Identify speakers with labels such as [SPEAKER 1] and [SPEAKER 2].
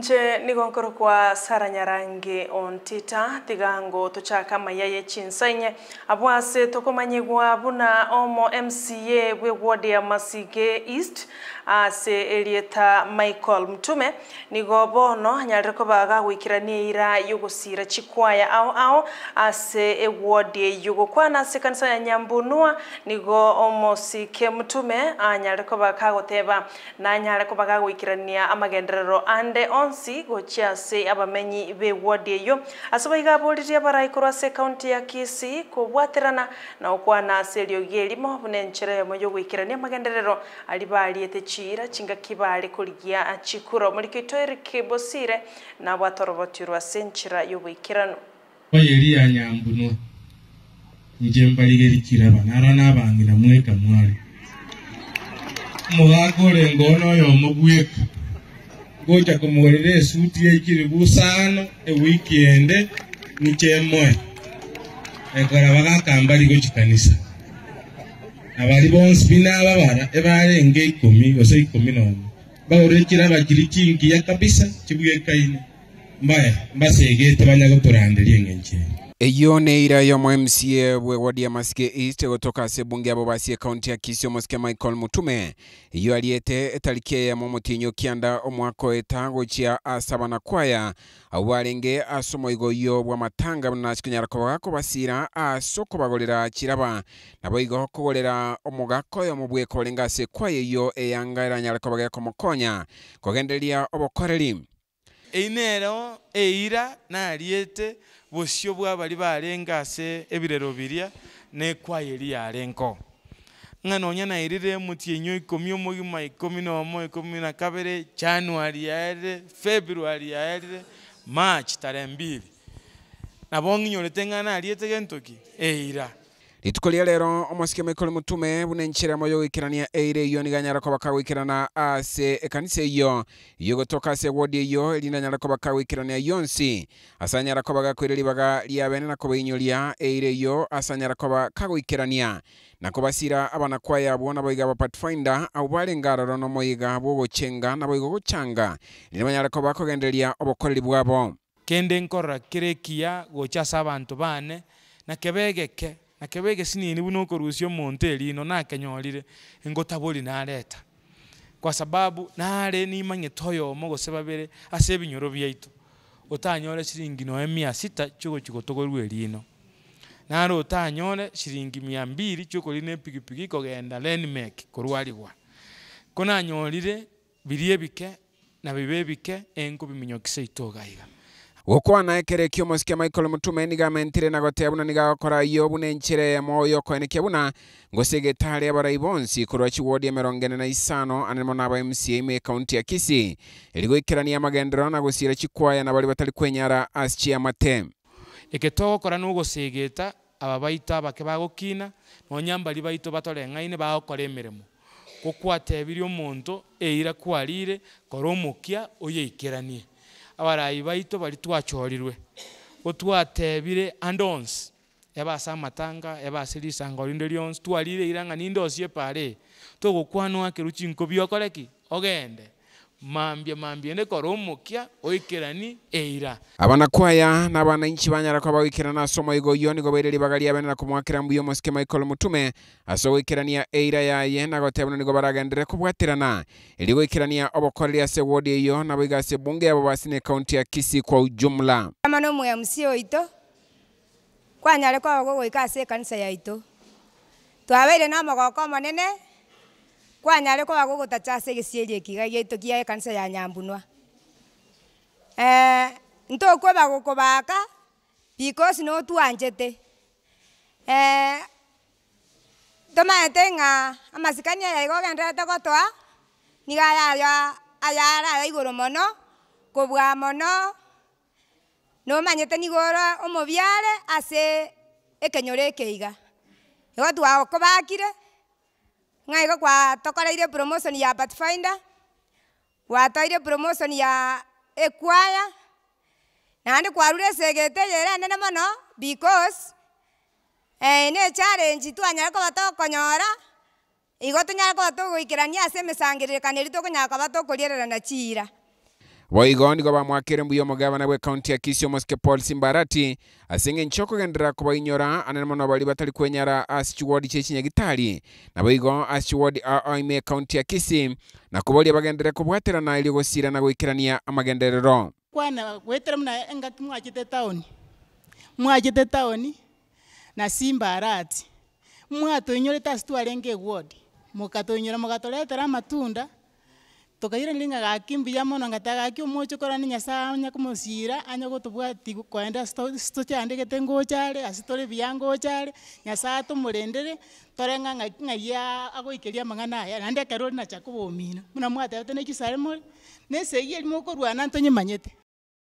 [SPEAKER 1] nje ni nigonkoro kwa sara nyarangi ontita tigango tochaka mayaye chinsenye abwase tokomanyigwa buna omo mca bwe ward ya masige east ase elieta michael mtume nigo bono nyarire kobaga gwikiraniira yogosira chikwaya ao ao ase eward yogokwana ase kanisa ya nyambunua nigo sike mtume anyarire baga goteba na anyare kobaga gwikirania amagenderero ande on konsi gokyase abamenyi b'ewadi eyo ase baigaaboririe abaraiko rwa se ekaunti ya kisii kobwaterana na na okwana ase eriogi erimo buna enchera yamo yogoikerania amagenderero ari baariete chira chingaki bare korigia chikuro morikito erikebosire nabwatorobotio rwa ase enchera yogoikerano
[SPEAKER 2] oyeri ya nyambuno nje narana abanara n'abangira mweka mwari mwagore ngono oyo omogweka gocha kumuhorera esuti yeikire busano ewikiende niche emoe ekora bagakamba gochikanisa abari bonsi bina ababara ebarenge ikomi gose ikomi nomo bagorekire abakiri chingiya kabisa chibuge kaine mbaya mbasegete banyagotoranderia eng'encheni
[SPEAKER 3] Eyone ya MCA we wadi ya Masike East kutoka Sebunge ya basie County ya Kisio Mosike Michael Mutume iyo aliete talikia ya tinyo kianda omwako etango chia asaba na kwaya awarenge asomo igo yo bwa matanga na chikunyarako bagako basira asoko bagolera chiraba nabo igo kogolera omogako yo mubweka kolenga ase kwaya iyo eyanga eranyarako bageko
[SPEAKER 2] mokonya
[SPEAKER 3] kogendereria obokoreri
[SPEAKER 2] einero eira nariete bosio bwa bari barenga ase ebirero biria na ekwayeri yare nko ng'ano onya nairire emuti enyo ikomi omogima ikomi na omo ikomi na kabere januari yaerire februari yaerire march tare mbiri nabo ng'inyorete ng'ana ariete ki eira
[SPEAKER 3] rituko ria rero omwasike maikore mutume buna enchera moyo gwikirania eire iyo niganyarako bakagwikirana ase ekanisa iyo iyo gotoka ase wodi iyo elinanyarako bakagwikirania yonsi ase anyarako bagakwire ribaga riabene nako bainyuria eire iyo ase anyarako bakagwikirania nako basira abana kwaya abo nabo iga bapathfinder abo barengaroro nomo iga bwogochenga nabo igo gochanga rino banyarako bakogenderia obokoreri bwabo
[SPEAKER 2] kende nkorora kere kia gocha ase abanto bane nake begeke nakebe egesinini buna okorusya omonto erino nakenyorire engota bori nareta kwa sababu nare nimanyete oyomo gose babere ase ebinyoro biaito otanyore shiringi no mia sita chuko gotogorwa erino nare otanyore shiringi mia mbiri chiokorina epigipigi kogenda renmark korwariwa ko nyorire biri ebike na bibe ebike enkobiminyokisa itoga iga gukwana ekereki
[SPEAKER 3] omo sikia michael mutume nigamentire nagotea buna nigakora iyo buna enchire ya moyo koenekia buna ngosegetari bara bonsi korwa chiwodi ya mirongo ene na isano anemo naba mca ime kaunti ya kisi erigoikerania amagendero na gusira chikwaya na bari batari kwenyara ase chiamate
[SPEAKER 2] eke togokora nogosegeta aba baito abake kina bagokina nonyambari baito batore ng'aine bagokora emeremo gokwatebiri omonto eira kwarire kora omokia oyekeranie abarayi baito bari twachorirwe otwatebire andons ebase amatanga ebase risango rinde rionsi twarire irang'ani ndosi epare togokwanwa keru chinko biokoreki ogende mambia mambia ne koro koromukia oikerani eira
[SPEAKER 3] abana na abanakwaya n'abananchi banyara na somo igo yoni iyo nigo baireri bagaria benera kumwakira mbuyo mosike michael mutume aso oikerani ya eira ya go yaye nagote bono nigo baragendere kubwatirana eri gwikirania ya se wodi iyo na boiga se bunge abo basi ne kaunti ya kisi kwa ujumla
[SPEAKER 4] amano mwe msi oito kwa nyare kwa gogo ase kanisa ya ito twabeire na magoko manene kwanyare ko baguguta chase gicirie kigagia itukia kanisa ya nyambunwa eh ntokwe bagukubaka because no twanjete eh tomaete ng'a amasikani aya igo genderete gotoa niga yayo ayara aya igoro mono kubwa mono nomanyete nigoro omobiare ase ekenyoro ekeiga igo twakobakire ng'aigo gwatokoreire promotion ya pathfinder gwatoire promotion ya ekwaya naandi kwarure esegete yere nene mono because eh, ne challenge twanyara koba konyora igo tunyara koba togoikerania ase emesangerekaneri tokonyara koba na chira
[SPEAKER 3] nigo bamwakire mbuya omogabana bwa ekaunti ya kisio mosike paul simbarati asenge nchoko gendera kubainyora anene mono bali batali kwenyara asichiwodi chechinyagitali na boigo asichiwodi ao ime ekaunti ya kisi na kubolia bagendere na ili gusira na gwikirania amagenderero
[SPEAKER 1] kwana wetere muna enga mwachite taoni mwachite taoni na simbarati mwatwinyore tasi twarenge ewodi mukatwinyora mukatoretera amatunda tokaira linga gakimbia mono ngataga omoche kora ni nyasaye anya komosira anya gotubwati koenda stochandegete ngochare ase tore bia ngochare nyasaye tomorendere torenga ng'aya agoikeria amang'ana aya naende ekero ori nacha kobomina muna mwatebete na ekisare more na ase eywo erimo okorwana ntonyemanyete